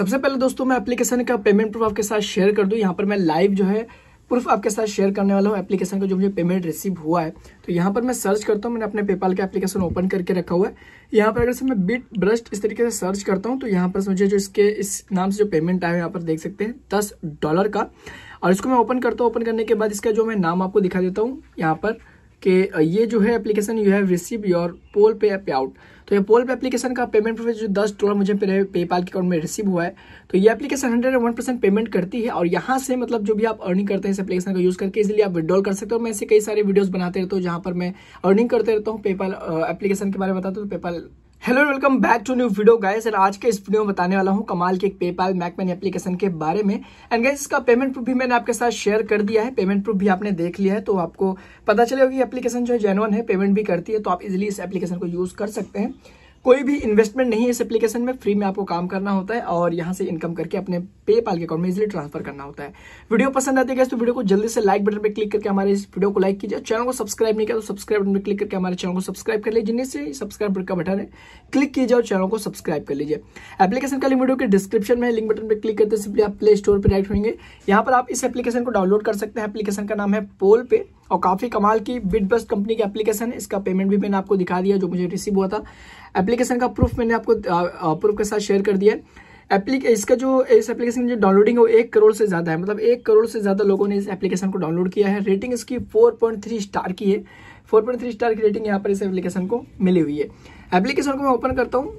सबसे पहले दोस्तों मैं एप्लीकेशन का पेमेंट प्रूफ आपके साथ शेयर कर दूं यहाँ पर मैं लाइव जो है प्रूफ आपके साथ शेयर करने वाला हूँ एप्लीकेशन का जो मुझे पेमेंट रिसीव हुआ है तो यहाँ पर मैं सर्च करता हूँ मैंने अपने पेपाल का एप्लीकेशन ओपन करके रखा हुआ है यहाँ पर अगर से मैं बिट ब्रस्ट इस तरीके से सर्च करता हूँ तो यहाँ पर मुझे जो इसके इस नाम से जो पेमेंट आया यहाँ पर देख सकते हैं दस डॉलर का और इसको मैं ओपन करता हूँ ओपन करने के बाद इसका जो मैं नाम आपको दिखा देता हूँ यहाँ पर कि ये जो है application you have receive your PayPal पे आउट तो ये पोल पे एप्लीकेशन का पेमेंट प्रोसेस जो दस डॉलर मुझे पेपाल के अकाउंट में रिसीव हुआ है तो ये application hundred and one percent payment करती है और यहाँ से मतलब जो भी आप अर्निंग करते हैं इस एप्लीकेशन का यूज़ करके इसलिए आप विड्रॉल कर सकते हो मैं ऐसे कई सारे वीडियोज़ बनाते रहता हूँ जहाँ पर मैं अर्निंग करते रहता हूँ पेपाल एप्लीकेशन के बारे में बताता हूँ तो PayPal hello welcome back to new video guys and आज के इस वीडियो में बताने वाला हूं कमाल के एक पेपाल मैकमैन एप्लीकेशन के बारे में एंड गाइस इसका पेमेंट प्रूफ भी मैंने आपके साथ शेयर कर दिया है पेमेंट प्रूफ भी आपने देख लिया है तो आपको पता चलेगा कि एप्लीकेशन जो है जेनवन है पेमेंट भी करती है तो आप इजिली इस एप्लीकेशन को यूज कर सकते हैं कोई भी इन्वेस्टमेंट नहीं है इस एप्लीकेशन में फ्री में आपको काम करना होता है और यहाँ से इनकम करके अपने पेपाल के अकाउंट में इजिली ट्रांसफर करना होता है वीडियो पसंद आती है तो वीडियो को जल्दी से लाइक बटन पर क्लिक करके हमारे इस वीडियो को लाइक कीजिए चैनल को सब्सक्राइब नहीं किया तो सब्सक्राइब बटन पर क्लिक करके हमारे चैनल को सब्सक्राइब कर लीजिए जिनसे सब्सक्राइब का बटन है क्लिक कीजिए और चैनल को सब्सक्राइब कर लीजिए एप्लीकेशन का लिंक वीडियो के डिस्क्रिप्शन में लिंक बटन पर क्लिक करते सिंपली आप प्ले स्टोर पर डायरेक्ट होंगे यहाँ पर आप इस एप्लीकेशन को डाउनलोड कर सकते हैं एप्लीकेशन का नाम है पोल पे और काफ़ी कमाल की बस कंपनी की एप्लीकेशन है इसका पेमेंट भी मैंने आपको दिखा दिया जो मुझे रिसीव हुआ था एप्लीकेशन का प्रूफ मैंने आपको प्रूफ के साथ शेयर कर दिया है इसका जो इस एप्लीकेशन की जो डाउनलोडिंग है वो एक करोड़ से ज़्यादा है मतलब एक करोड़ से ज़्यादा लोगों ने इस एप्लीकेशन को डाउनलोड किया है रेटिंग इसकी फोर स्टार की है फोर स्टार की रेटिंग यहाँ पर इस एप्लीकेशन को मिली हुई है एप्लीकेशन को मैं ओपन करता हूँ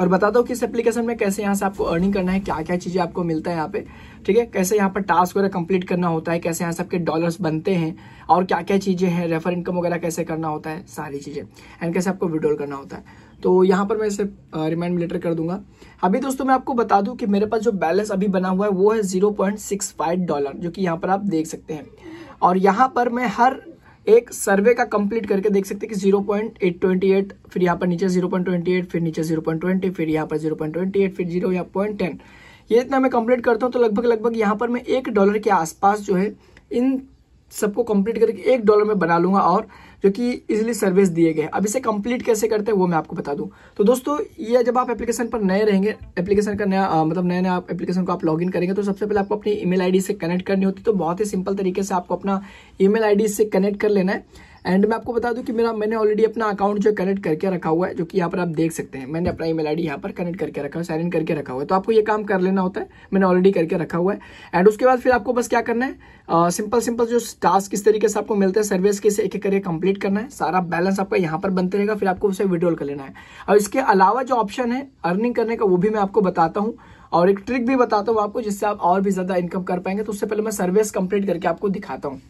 और बता दो कि इस एप्लीकेशन में कैसे यहाँ से आपको अर्निंग करना है क्या क्या चीज़ें आपको मिलता है यहाँ पे ठीक है कैसे यहाँ पर टास्क वगैरह कंप्लीट करना होता है कैसे यहाँ से आपके डॉलर्स बनते हैं और क्या क्या चीज़ें हैं रेफर इनकम वगैरह कैसे करना होता है सारी चीज़ें एंड कैसे आपको विड्रॉल करना होता है तो यहाँ पर मैं इसे रिमाइंड लेटर कर दूंगा अभी दोस्तों मैं आपको बता दूं कि मेरे पास जो बैलेंस अभी बना हुआ है वो है जीरो डॉलर जो कि यहाँ पर आप देख सकते हैं और यहाँ पर मैं हर एक सर्वे का कंप्लीट करके देख सकते हैं कि 0.828 फिर यहाँ पर नीचे 0.28 फिर नीचे 0.20 फिर यहाँ पर 0.28 फिर जीरो या पॉइंट टेन ये इतना मैं कंप्लीट करता हूँ तो लगभग लगभग यहाँ पर मैं एक डॉलर के आसपास जो है इन सबको कंप्लीट करके एक डॉलर में बना लूंगा और जो कि इजिली सर्विस दिए गए अब इसे कंप्लीट कैसे करते हैं वो मैं आपको बता दूं तो दोस्तों ये जब आप एप्लीकेशन पर नए रहेंगे एप्लीकेशन का नया आ, मतलब नया नया एप्लीकेशन को आप लॉगिन करेंगे तो सबसे पहले आपको अपनी ईमेल आईडी से कनेक्ट करनी होती है तो बहुत ही सिंपल तरीके से आपको अपना ईमेल आईडी से कनेक्ट कर लेना है एंड मैं आपको बता दूं कि मेरा मैंने ऑलरेडी अपना अकाउंट जो कनेक्ट करके रखा हुआ है जो कि यहाँ पर आप देख सकते हैं मैंने अपना ईमेल आईडी यहाँ पर कनेक्ट करके रखा हुआ साइन इन करके रखा हुआ है तो आपको ये काम कर लेना होता है मैंने ऑलरेडी करके रखा हुआ है एंड उसके बाद फिर आपको बस क्या करना है सिंपल सिंपल जो टास्क किस तरीके से आपको मिलता है सर्विस के एक एक करके कंप्लीट करना है सारा बैलेंस आपका यहाँ पर बनते रहेगा फिर आपको उसे विड्रॉल कर लेना है और इसके अलावा जो ऑप्शन है अर्निंग करने का वो भी मैं आपको बताता हूँ और एक ट्रिक भी बताता हूँ आपको जिससे आप और भी ज़्यादा इनकम कर पाएंगे तो उससे पहले मैं सर्विस कंप्लीट करके आपको दिखाता हूँ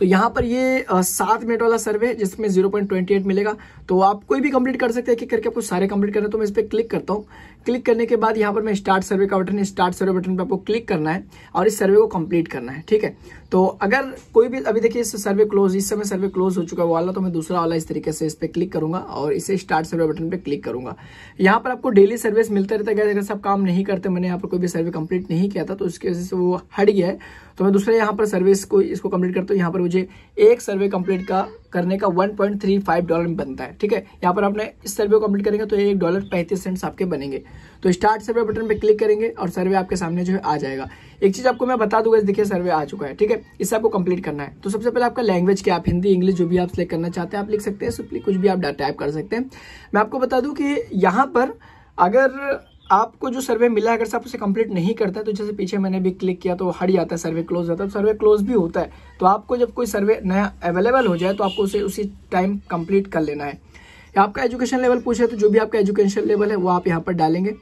तो यहाँ पर ये सात मिनट वाला सर्वे है जिसमें जीरो पॉइंट ट्वेंटी एट मिलेगा तो आप कोई भी कंप्लीट कर सकते हैं कि करके आपको सारे कंप्लीट करना तो मैं इस पर क्लिक करता हूँ क्लिक करने के बाद यहाँ पर मैं स्टार्ट सर्वे का बटन स्टार्ट सर्वे बटन पर आपको क्लिक करना है और इस सर्वे को कंप्लीट करना है ठीक है तो अगर कोई भी अभी देखिए इस सर्वे क्लोज इस समय सर्वे क्लोज हो चुका है वाला तो मैं दूसरा वाला इस तरीके से इस पर क्लिक करूंगा और इसे स्टार्ट सर्वे बटन पर क्लिक करूंगा यहाँ पर आपको डेली सर्विस मिलता रहता है अगर सब काम नहीं करते मैंने यहाँ पर कोई भी सर्वे कंप्लीट नहीं किया था तो उसकी वजह से वो हट गया है तो मैं दूसरे यहाँ पर सर्विस को इसको कंप्लीट करता हूँ यहाँ पर मुझे एक सर्वे कंप्लीट का करने का 1.35 डॉलर बनता है ठीक है यहाँ पर आपने इस सर्वे को कंप्लीट करेंगे तो एक डॉलर पैंतीस सेंट्स आपके बनेंगे तो स्टार्ट सर्वे बटन पे क्लिक करेंगे और सर्वे आपके सामने जो है आ जाएगा एक चीज़ आपको मैं बता दूंगा देखिए सर्वे आ चुका है ठीक है इसे आपको कंप्लीट करना है तो सबसे पहले आपका लैंग्वेज क्या आप हिंदी इंग्लिश जो भी आप सिलेक्ट करना चाहते हैं आप लिख सकते हैं सिंपली कुछ भी आप टाइप कर सकते हैं मैं आपको बता दूँ कि यहाँ पर अगर आपको जो सर्वे मिला है अगर आप उसे कंप्लीट नहीं करता है तो जैसे पीछे मैंने भी क्लिक किया तो हट जाता है सर्वे क्लोज जाता है तो सर्वे क्लोज भी होता है तो आपको जब कोई सर्वे नया अवेलेबल हो जाए तो आपको उसे उसी टाइम कंप्लीट कर लेना है आपका एजुकेशन लेवल पूछे तो जो भी आपका एजुकेशन लेवल है वो आप यहाँ पर डालेंगे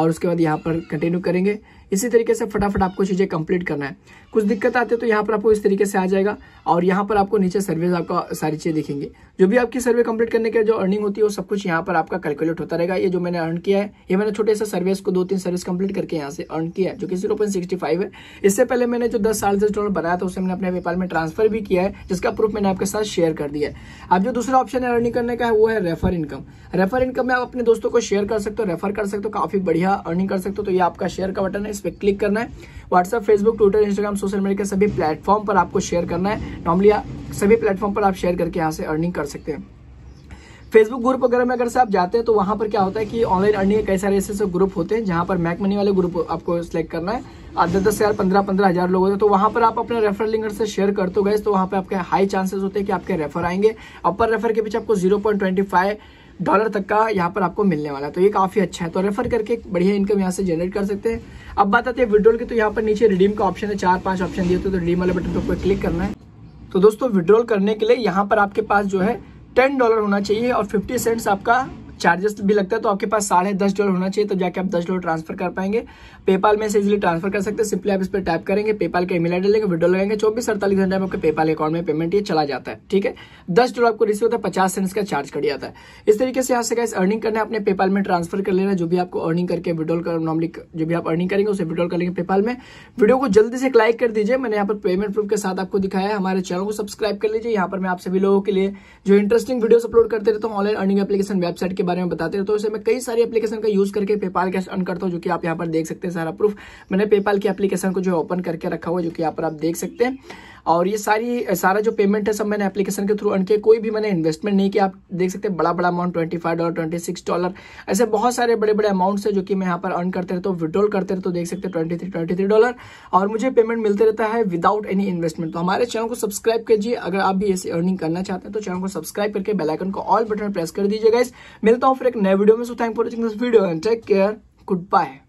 और उसके बाद यहाँ पर कंटिन्यू करेंगे इसी तरीके से फटाफट आपको चीज़ें कंप्लीट करना है कुछ दिक्कत आते तो यहाँ पर आपको इस तरीके से आ जाएगा और यहाँ पर आपको नीचे सर्वे आपका सारी चीज़ें दिखेंगे जो भी आपकी सर्वे कंप्लीट करने के जो अर्निंग होती है वो सब कुछ यहाँ पर आपका कैलकुलेट होता रहेगा ये जो मैंने अर्न किया है ये मैंने छोटे से सर्वे को दो तीन सर्विस कंप्लीट करके यहाँ से अर्न किया है जो कि जीरो है इससे पहले मैंने जो दस साल से डॉलर बनाया था उसे मैंने अपने व्यापार में ट्रांसफर भी किया है जिसका प्रूफ मैंने आपके साथ शेयर कर दिया है अब जो दूसरा ऑप्शन है अर्निंग करने का वो है रेफर इनकम रेफर इनकम में आप अपने दोस्तों को शेयर कर सकते हो रेफर कर सकते हो काफी बढ़िया अर्निंग कर सकते हो तो ये आपका शेयर का बटन है पे क्लिक करना है WhatsApp Facebook Twitter Instagram social media के सभी प्लेटफॉर्म पर आपको शेयर करना है नॉर्मली सभी प्लेटफॉर्म पर आप शेयर करके यहाँ से अर्निंग कर सकते हैं फेसबुक ग्रुप वगैरह में अगर से आप जाते हैं तो वहां पर क्या होता है कि ऑनलाइन अर्निंग कई सारे ऐसे ऐसे ग्रुप होते हैं जहां पर मैक मनी वाले ग्रुप आपको सेलेक्ट करना है दस दस हज़ार पंद्रह पंद्रह हज़ार लोग होते हैं तो वहां पर आप अपने रेफर लिंक से शेयर करते हो गए तो वहां पर आपके हाई चांसेस होते हैं कि आपके रेफर आएंगे अपर रेफर के पीछे आपको zero point twenty five dollar तक का यहाँ पर आपको मिलने वाला है तो ये काफ़ी अच्छा है तो रेफर करके बढ़िया इनकम यहाँ से जनरेट कर सकते हैं अब बात आती है विड्रोल की तो यहाँ पर नीचे रिडीम का ऑप्शन है चार पांच ऑप्शन दिए तो रिडीम वाले बटन पर क्लिक करना है तो दोस्तों विड्रोल करने के लिए यहाँ पर आपके पास जो है टेन डॉलर होना चाहिए और फिफ्टी सेंट्स आपका चार्जेस भी लगता है तो आपके पास साढ़े दस डॉलर होना चाहिए तो जाके आप दस डॉलर ट्रांसफर कर पाएंगे पेपाल में से इजिली ट्रांसफर कर सकते हैं सिंपली आप इस पर टाइप करेंगे पेपाल का ईमेल आई लेंगे विड्रो लगाएंगे चौबीस अड़तालीस घंटे में आपके पेपाल अकाउंट में पेमेंट ये चला जाता है ठीक है दस डॉलर आपको रिसीव होता है पचास सेंट्स का चार्ज कट जाता है इस तरीके से यहाँ से कैसे अर्निंग करना है अपने पेपाल में ट्रांसफर कर लेना जो भी आपको अर्निंग करके विड्रॉल कर नॉर्मली जो भी आप अर्निंग करेंगे उसे विड्रॉल कर लेंगे पेपाल में वीडियो को जल्दी से लाइक कर दीजिए मैंने यहाँ पर पेमेंट प्रूफ के साथ आपको दिखाया है हमारे चैनल को सब्सक्राइब कर लीजिए यहाँ पर मैं आप सभी लोगों के लिए जो इंटरेस्टिंग वीडियोस अपलोड करते रहता हूँ ऑनलाइन अर्निंग एप्लीकेशन वेबसाइट के बारे में बताते हैं तो इसे मैं कई सारी एप्लीकेशन का यूज करके पेपाल कैश अर्न करता हूँ जो कि आप यहाँ पर देख सकते हैं सारा प्रूफ मैंने पेपाल की एप्लीकेशन को जो ओपन करके रखा हुआ है जो कि यहाँ पर आप देख सकते हैं और ये सारी सारा जो पेमेंट है सब मैंने एप्लीकेशन के थ्रू अर्न किया कोई भी मैंने इन्वेस्टमेंट नहीं किया आप देख सकते हैं बड़ा बड़ा amount twenty five dollar twenty six dollar ऐसे बहुत सारे बड़े बड़े अमाउंट्स है जो कि मैं यहाँ पर अर्न करते रहते हूँ विड्रॉल करते रहते देख सकते हैं twenty three twenty three dollar और मुझे पेमेंट मिलते रहता है विदाउट एनी इन्वेस्टमेंट तो हमारे चैनल को सब्सक्राइब कीजिए अगर आप भी ऐसे अर्निंग करना चाहते हैं तो चैनल को सब्सक्राइब करके बेलाइकन को ऑल बटन प्रेस कर दीजिएगा मिलता हूँ फिर एक नए वीडियो में so thank for watching this video and take care good bye